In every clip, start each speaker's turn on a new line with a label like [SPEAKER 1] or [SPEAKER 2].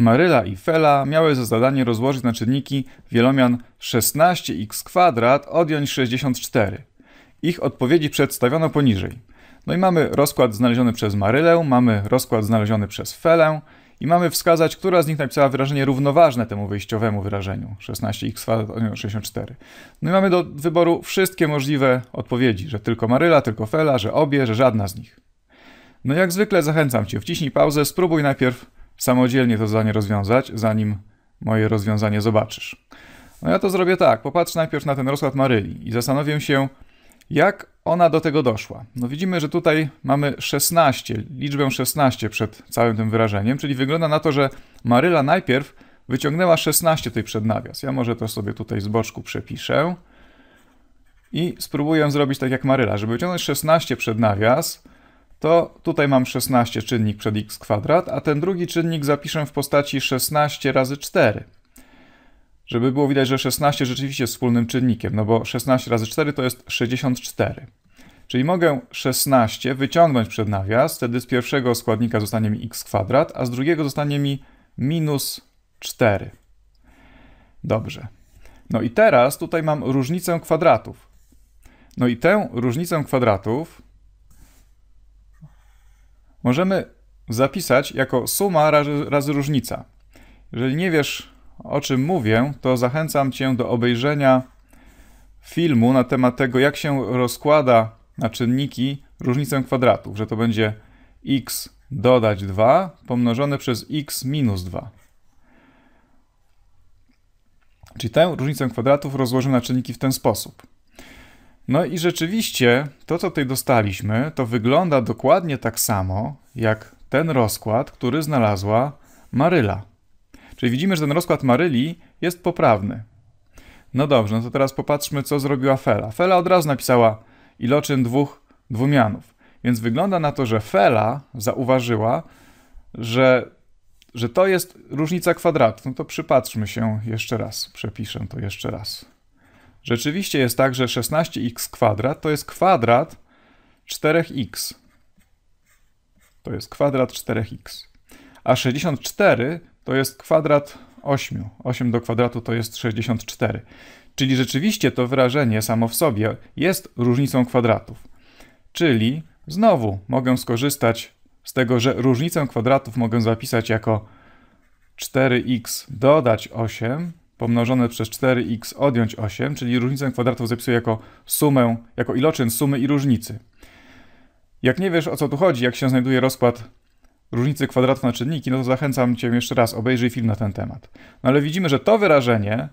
[SPEAKER 1] Maryla i Fela miały za zadanie rozłożyć na czynniki wielomian 16x2 odjąć 64. Ich odpowiedzi przedstawiono poniżej. No i mamy rozkład znaleziony przez Marylę, mamy rozkład znaleziony przez Felę i mamy wskazać, która z nich napisała wyrażenie równoważne temu wyjściowemu wyrażeniu 16x 64. No i mamy do wyboru wszystkie możliwe odpowiedzi, że tylko Maryla, tylko Fela, że obie, że żadna z nich. No jak zwykle zachęcam Cię, wciśnij pauzę, spróbuj najpierw samodzielnie to zdanie rozwiązać, zanim moje rozwiązanie zobaczysz. No ja to zrobię tak. Popatrz najpierw na ten rozkład Maryli i zastanowię się, jak ona do tego doszła. No widzimy, że tutaj mamy 16, liczbę 16 przed całym tym wyrażeniem, czyli wygląda na to, że Maryla najpierw wyciągnęła 16 tej przednawias. Ja może to sobie tutaj z boczku przepiszę i spróbuję zrobić tak jak Maryla. Żeby wyciągnąć 16 przednawias. nawias, to tutaj mam 16 czynnik przed x kwadrat, a ten drugi czynnik zapiszę w postaci 16 razy 4. Żeby było widać, że 16 rzeczywiście jest wspólnym czynnikiem, no bo 16 razy 4 to jest 64. Czyli mogę 16 wyciągnąć przed nawias, wtedy z pierwszego składnika zostanie mi x kwadrat, a z drugiego zostanie mi minus 4. Dobrze. No i teraz tutaj mam różnicę kwadratów. No i tę różnicę kwadratów możemy zapisać jako suma razy, razy różnica. Jeżeli nie wiesz, o czym mówię, to zachęcam Cię do obejrzenia filmu na temat tego, jak się rozkłada na czynniki różnicę kwadratów, że to będzie x dodać 2 pomnożone przez x minus 2. Czyli tę różnicę kwadratów rozłożymy na czynniki w ten sposób. No i rzeczywiście to, co tutaj dostaliśmy, to wygląda dokładnie tak samo jak ten rozkład, który znalazła Maryla. Czyli widzimy, że ten rozkład Maryli jest poprawny. No dobrze, no to teraz popatrzmy, co zrobiła Fela. Fela od razu napisała iloczyn dwóch dwumianów. Więc wygląda na to, że Fela zauważyła, że, że to jest różnica kwadratu. No to przypatrzmy się jeszcze raz. Przepiszę to jeszcze raz. Rzeczywiście jest tak, że 16x kwadrat to jest kwadrat 4x. To jest kwadrat 4x. A 64 to jest kwadrat 8. 8 do kwadratu to jest 64. Czyli rzeczywiście to wyrażenie samo w sobie jest różnicą kwadratów. Czyli znowu mogę skorzystać z tego, że różnicę kwadratów mogę zapisać jako 4x dodać 8 pomnożone przez 4x odjąć 8, czyli różnicę kwadratów zapisuję jako sumę, jako iloczyn sumy i różnicy. Jak nie wiesz o co tu chodzi, jak się znajduje rozkład różnicy kwadratów na czynniki, no to zachęcam Cię jeszcze raz, obejrzyj film na ten temat. No ale widzimy, że to wyrażenie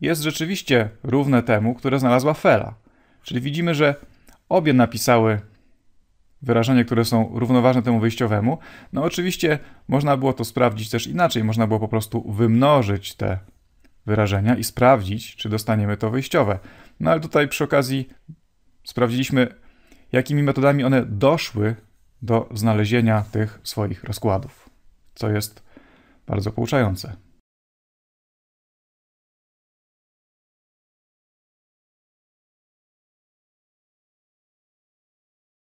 [SPEAKER 1] jest rzeczywiście równe temu, które znalazła Fela. Czyli widzimy, że obie napisały wyrażenia, które są równoważne temu wyjściowemu. No oczywiście można było to sprawdzić też inaczej, można było po prostu wymnożyć te wyrażenia i sprawdzić, czy dostaniemy to wyjściowe. No ale tutaj przy okazji sprawdziliśmy, jakimi metodami one doszły do znalezienia tych swoich rozkładów, co jest bardzo pouczające.